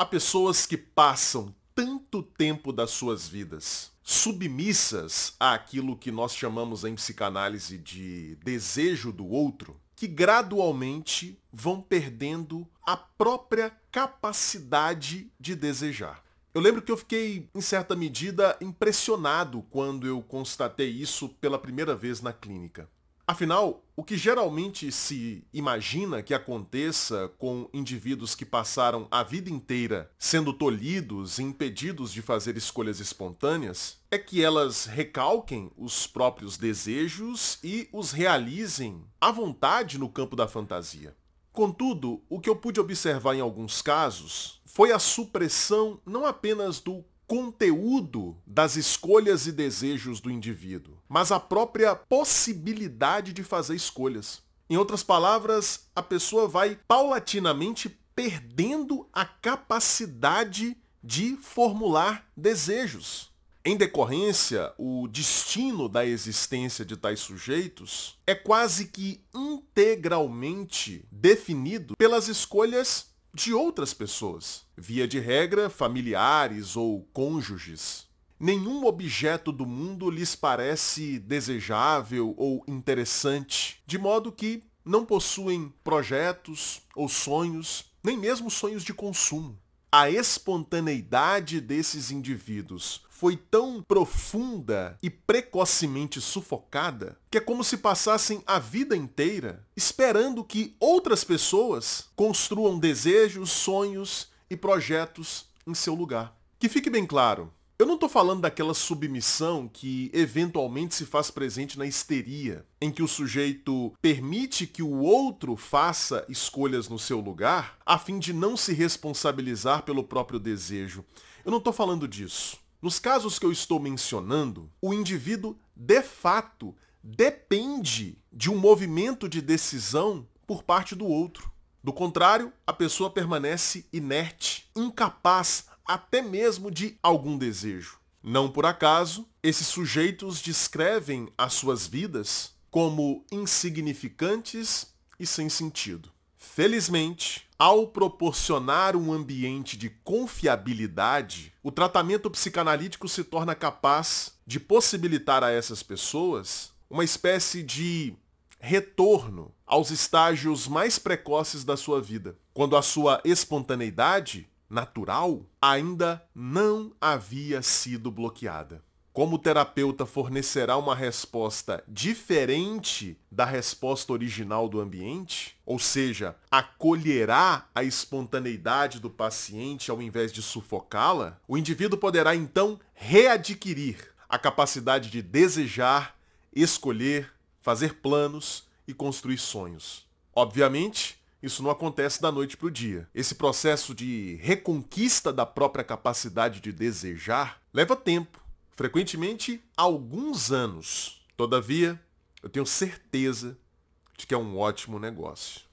Há pessoas que passam tanto tempo das suas vidas submissas àquilo que nós chamamos em psicanálise de desejo do outro, que gradualmente vão perdendo a própria capacidade de desejar. Eu lembro que eu fiquei, em certa medida, impressionado quando eu constatei isso pela primeira vez na clínica. Afinal, o que geralmente se imagina que aconteça com indivíduos que passaram a vida inteira sendo tolhidos e impedidos de fazer escolhas espontâneas é que elas recalquem os próprios desejos e os realizem à vontade no campo da fantasia. Contudo, o que eu pude observar em alguns casos foi a supressão não apenas do conteúdo das escolhas e desejos do indivíduo, mas a própria possibilidade de fazer escolhas. Em outras palavras, a pessoa vai paulatinamente perdendo a capacidade de formular desejos. Em decorrência, o destino da existência de tais sujeitos é quase que integralmente definido pelas escolhas de outras pessoas, via de regra familiares ou cônjuges. Nenhum objeto do mundo lhes parece desejável ou interessante, de modo que não possuem projetos ou sonhos, nem mesmo sonhos de consumo a espontaneidade desses indivíduos foi tão profunda e precocemente sufocada que é como se passassem a vida inteira esperando que outras pessoas construam desejos, sonhos e projetos em seu lugar. Que fique bem claro, eu não estou falando daquela submissão que eventualmente se faz presente na histeria, em que o sujeito permite que o outro faça escolhas no seu lugar, a fim de não se responsabilizar pelo próprio desejo. Eu não estou falando disso. Nos casos que eu estou mencionando, o indivíduo de fato depende de um movimento de decisão por parte do outro. Do contrário, a pessoa permanece inerte, incapaz, até mesmo de algum desejo. Não por acaso, esses sujeitos descrevem as suas vidas como insignificantes e sem sentido. Felizmente, ao proporcionar um ambiente de confiabilidade, o tratamento psicanalítico se torna capaz de possibilitar a essas pessoas uma espécie de retorno aos estágios mais precoces da sua vida, quando a sua espontaneidade natural ainda não havia sido bloqueada. Como o terapeuta fornecerá uma resposta diferente da resposta original do ambiente, ou seja, acolherá a espontaneidade do paciente ao invés de sufocá-la, o indivíduo poderá então readquirir a capacidade de desejar, escolher, fazer planos e construir sonhos. Obviamente, isso não acontece da noite para o dia. Esse processo de reconquista da própria capacidade de desejar leva tempo, frequentemente alguns anos. Todavia, eu tenho certeza de que é um ótimo negócio.